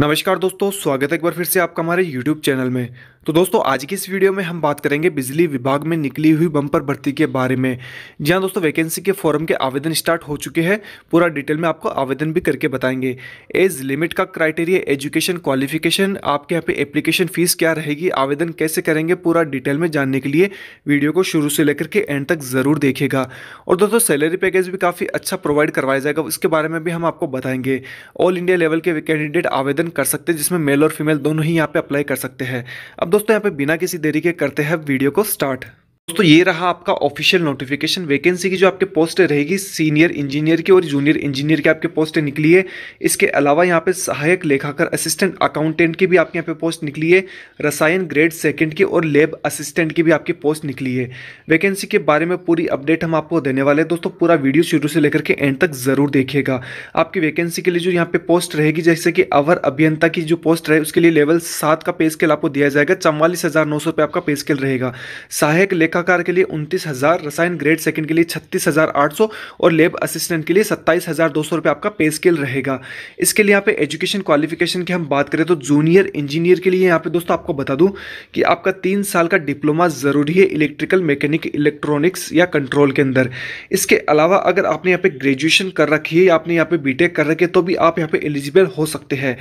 नमस्कार दोस्तों स्वागत है एक बार फिर से आपका हमारे YouTube चैनल में तो दोस्तों आज की इस वीडियो में हम बात करेंगे बिजली विभाग में निकली हुई बम्पर भर्ती के बारे में जी हाँ दोस्तों वैकेंसी के फॉर्म के आवेदन स्टार्ट हो चुके हैं पूरा डिटेल में आपको आवेदन भी करके बताएंगे एज लिमिट का क्राइटेरिया एजुकेशन क्वालिफिकेशन आपके यहाँ पे एप्लीकेशन फीस क्या रहेगी आवेदन कैसे करेंगे पूरा डिटेल में जानने के लिए वीडियो को शुरू से लेकर के एंड तक ज़रूर देखेगा और दोस्तों सैलरी पैकेज भी काफ़ी अच्छा प्रोवाइड करवाया जाएगा उसके बारे में भी हम आपको बताएंगे ऑल इंडिया लेवल के कैंडिडेट आवेदन ओपन कर सकते हैं जिसमें मेल और फीमेल दोनों ही यहाँ पे अप्लाई कर सकते हैं अब दोस्तों यहाँ पे बिना किसी देरी के करते हैं वीडियो को स्टार्ट दोस्तों ये रहा आपका ऑफिशियल नोटिफिकेशन वैकेंसी की जो आपके पोस्ट रहेगी सीनियर इंजीनियर की और जूनियर इंजीनियर की आपके पोस्ट निकली है इसके अलावा यहाँ पे सहायक लेखाकर असिस्टेंट अकाउंटेंट की भी आपके यहाँ पे पोस्ट निकली है रसायन ग्रेड सेकंड की और लेब असिस्टेंट की भी आपकी पोस्ट निकली है वैकेंसी के बारे में पूरी अपडेट हम आपको देने वाले हैं दोस्तों पूरा वीडियो शुरू से लेकर के एंड तक ज़रूर देखिएगा आपकी वैकेंसी के लिए जो यहाँ पे पोस्ट रहेगी जैसे कि अवर अभियंता की जो पोस्ट रहे उसके लिए लेवल सात का पे स्केल आपको दिया जाएगा चवालीस आपका पे स्केल रहेगा सहायक लेखा कार के लिए उनतीस हज़ार रसायन ग्रेड सेकंड के लिए छत्तीस हज़ार आठ सौ और लेब असिस्टेंट के लिए सत्ताईस हज़ार दो सौ रुपये आपका पे स्केल रहेगा इसके लिए यहाँ पे एजुकेशन क्वालिफिकेशन की हम बात करें तो जूनियर इंजीनियर के लिए यहाँ पे दोस्तों आपको बता दूँ कि आपका तीन साल का डिप्लोमा ज़रूरी है इलेक्ट्रिकल मैकेनिक इलेक्ट्रॉनिक्स या कंट्रोल के अंदर इसके अलावा अगर आपने यहाँ पे ग्रेजुएशन कर रखी है या आपने यहाँ पे बीटेक कर रखी है तो भी आप यहाँ पे एलिजिबल हो सकते हैं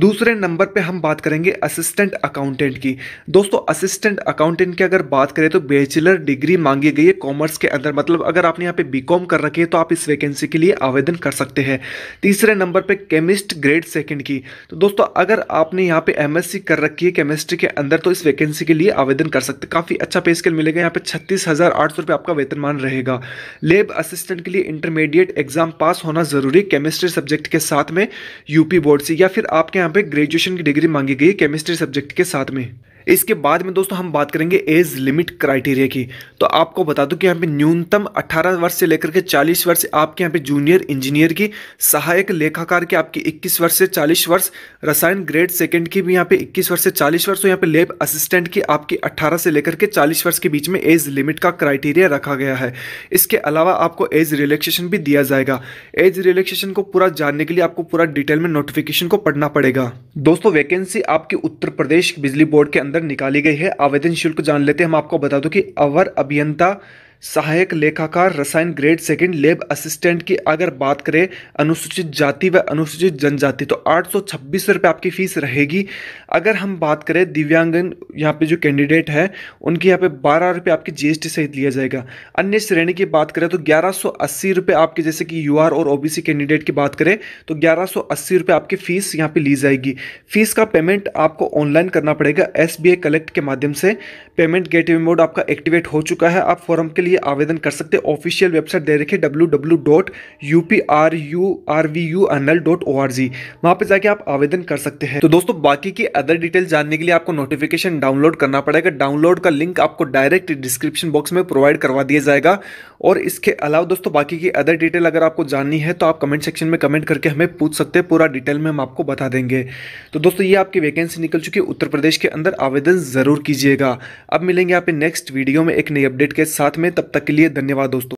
दूसरे नंबर पर हम बात करेंगे असिस्टेंट अकाउंटेंट की दोस्तों असिस्टेंट अकाउंटेंट की अगर बात करें तो बी बैचलर डिग्री मांगी गई है कॉमर्स के अंदर मतलब अगर आपने यहाँ पे बीकॉम कर रखी है तो आप इस वैकेंसी के लिए आवेदन कर सकते हैं तीसरे नंबर पे केमिस्ट ग्रेड सेकंड की तो दोस्तों अगर आपने यहाँ पे एमएससी कर रखी है केमिस्ट्री के अंदर तो इस वैकेंसी के लिए आवेदन कर सकते काफ़ी अच्छा पे स्केल मिलेगा यहाँ पे छत्तीस हज़ार आठ सौ रुपये आपका वेतनमान रहेगा लेब असिस्टेंट के लिए इंटरमीडिएट एग्जाम पास होना ज़रूरी केमिस्ट्री सब्जेक्ट के साथ में यूपी बोर्ड से या फिर आपके यहाँ पे ग्रेजुएशन की डिग्री मांगी गई केमिस्ट्री सब्जेक्ट के साथ में इसके बाद में दोस्तों हम बात करेंगे एज लिमिट क्राइटेरिया की तो आपको बता दूं कि यहाँ पे न्यूनतम 18 वर्ष से लेकर के 40 वर्ष आपके यहाँ पे जूनियर इंजीनियर की सहायक लेखाकार की आपकी 21 वर्ष से 40 वर्ष रसायन ग्रेड सेकंड की भी यहाँ पे 21 वर्ष से 40 वर्ष और यहाँ पे लेब असिस्टेंट की आपकी अट्ठारह से लेकर के चालीस वर्ष के बीच में एज लिमिट का क्राइटेरिया रखा गया है इसके अलावा आपको एज रिलैक्सेशन भी दिया जाएगा एज रिलैक्सेशन को पूरा जानने के लिए आपको पूरा डिटेल में नोटिफिकेशन को पढ़ना पड़ेगा दोस्तों वैकेंसी आपकी उत्तर प्रदेश बिजली बोर्ड के अंदर अंदर निकाली गई है आवेदन शुल्क जान लेते हैं हम आपको बता दूं कि अवर अभियंता सहायक लेखाकार रसायन ग्रेड सेकंड लेब असिस्टेंट की अगर बात करें अनुसूचित जाति व अनुसूचित जनजाति तो आठ सौ छब्बीस रुपये आपकी फ़ीस रहेगी अगर हम बात करें दिव्यांगन यहाँ पे जो कैंडिडेट है उनकी यहाँ पे बारह रुपये आपकी जीएसटी सहित लिया जाएगा अन्य श्रेणी की बात करें तो ग्यारह सौ अस्सी रुपये आपके जैसे कि यू और ओबीसी कैंडिडेट की बात करें तो ग्यारह सौ अस्सी रुपये आपकी फ़ीस यहाँ पर ली जाएगी फ़ीस का पेमेंट आपको ऑनलाइन करना पड़ेगा एस कलेक्ट के माध्यम से पेमेंट गेटवे मोड आपका एक्टिवेट हो चुका है आप फॉर्म के लिए लिए आवेदन कर सकते हैं ऑफिशियल वेबसाइट दे रखे W W dot U P R U R V U N L dot O R G वहाँ पर जाके आप आवेदन कर सकते हैं तो दोस्तों बाकी की अदर डिटेल जानने के लिए आपको नोटिफिकेशन डाउनलोड करना पड़ेगा डाउनलोड का लिंक आपको डायरेक्ट डिस्क्रिप्शन बॉक्स में प्रोवाइड करवा दिया जाएगा और इसके अलावा दोस्तों बाकी की अदर डिटेल अगर आपको जाननी है तो आप कमेंट सेक्शन में कमेंट करके हमें पूछ सकते हैं पूरा डिटेल में हम आपको बता देंगे तो दोस्तों ये आपकी वैकेंसी निकल चुकी है उत्तर प्रदेश के अंदर आवेदन ज़रूर कीजिएगा अब मिलेंगे आप नेक्स्ट वीडियो में एक नई अपडेट के साथ में तब तब तक के लिए धन्यवाद दोस्तों